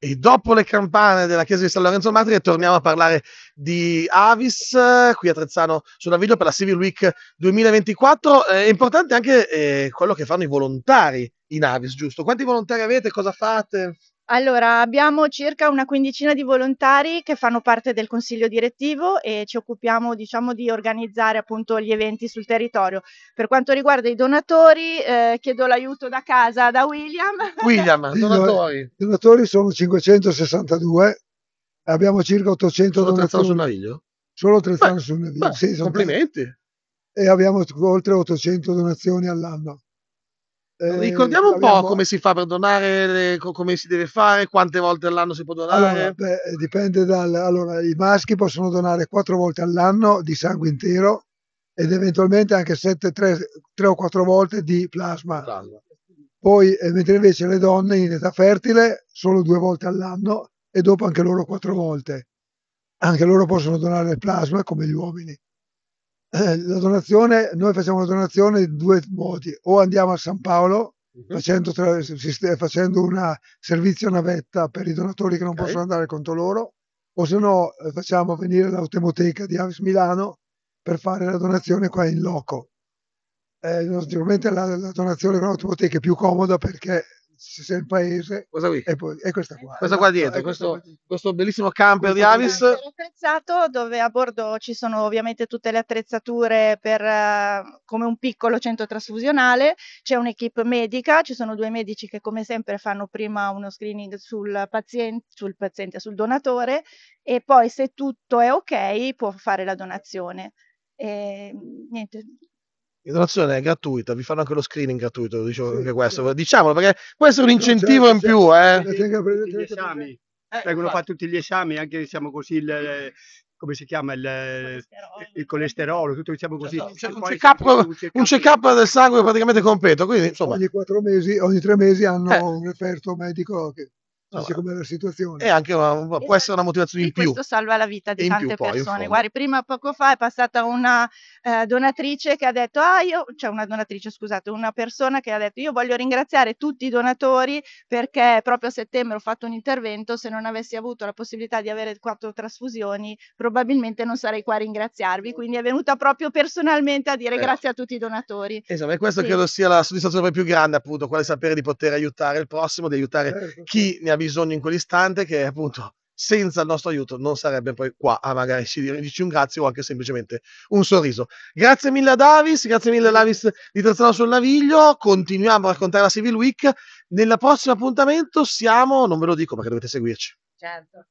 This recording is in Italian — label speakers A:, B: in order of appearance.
A: E dopo le campane della chiesa di San Lorenzo Martire torniamo a parlare di Avis eh, qui a Trezzano sulla video per la Civil Week 2024. Eh, è importante anche eh, quello che fanno i volontari in Avis, giusto? Quanti volontari avete? Cosa fate?
B: Allora, abbiamo circa una quindicina di volontari che fanno parte del consiglio direttivo e ci occupiamo, diciamo, di organizzare appunto gli eventi sul territorio. Per quanto riguarda i donatori, eh, chiedo l'aiuto da casa da William.
C: William, donatori. I donatori sono 562, abbiamo circa 800 solo donatori. Solo Trezzano sul Naviglio? Solo Trezzano sul Naviglio, sì. Complimenti. E abbiamo oltre 800 donazioni all'anno.
A: Eh, Ricordiamo un abbiamo... po' come si fa per donare, le, come si deve fare, quante volte all'anno si può donare. Allora,
C: beh, eh, dipende dal. Allora, i maschi possono donare quattro volte all'anno di sangue intero ed eventualmente anche 7, 3, 3 o quattro volte di plasma. plasma. Poi, eh, mentre invece le donne in età fertile solo due volte all'anno e dopo anche loro quattro volte. Anche loro possono donare il plasma come gli uomini. Eh, la donazione, noi facciamo la donazione in due modi, o andiamo a San Paolo mhm. facendo, tra, facendo un servizio navetta per i donatori che non okay. possono andare contro loro, o se no eh, facciamo venire l'automoteca di Avis Milano per fare la donazione qua in loco. Eh, naturalmente la, la donazione con l'automoteca è più comoda perché se sei il paese cosa qui? E, poi, e questa qua questa qua dietro, esatto,
A: questo, questo, bellissimo camper di
B: Avis attrezzato dove a bordo ci sono ovviamente tutte le attrezzature per uh, come un piccolo centro trasfusionale c'è un'equipe medica ci sono due medici che come sempre fanno prima uno screening sul paziente sul, paziente, sul donatore e poi se tutto è ok può fare la donazione e, niente
A: in è gratuita, vi fanno anche lo screening gratuito, diciamo sì, anche questo. Diciamolo perché questo è un incentivo in più. Eh. Gli esami. Eh, vengono fatti tutti gli esami, anche diciamo così, il, come si chiama il, colesterolo. il colesterolo, tutto diciamo così. C'è un, check-up, un,
C: check-up. check del sangue praticamente completo. Quindi, insomma. Ogni, quattro mesi, ogni tre mesi hanno eh. un referto medico che dice com'è la situazione.
B: E
A: anche una, può essere una motivazione in
B: più. Questo salva la vita di tante persone. Guardi, prima poco fa è passata una eh, donatrice che ha detto, ah io, cioè una donatrice scusate, una persona che ha detto io voglio ringraziare tutti i donatori perché proprio a settembre ho fatto un intervento, se non avessi avuto la possibilità di avere quattro trasfusioni probabilmente non sarei qua a ringraziarvi, quindi è venuta proprio personalmente a dire eh. grazie a tutti i donatori.
A: Esatto, e questo sì. credo sia la soddisfazione più grande appunto, quale sapere di poter aiutare il prossimo, di aiutare certo. chi ne ha bisogno in quell'istante che appunto senza il nostro aiuto non sarebbe poi qua a magari ci dirci un grazie o anche semplicemente un sorriso. Grazie mille a Davis, grazie mille a Davis di Terzano sul Naviglio, continuiamo a raccontare la Civil Week, nel prossimo appuntamento siamo, non ve lo dico perché dovete seguirci.
C: Certo,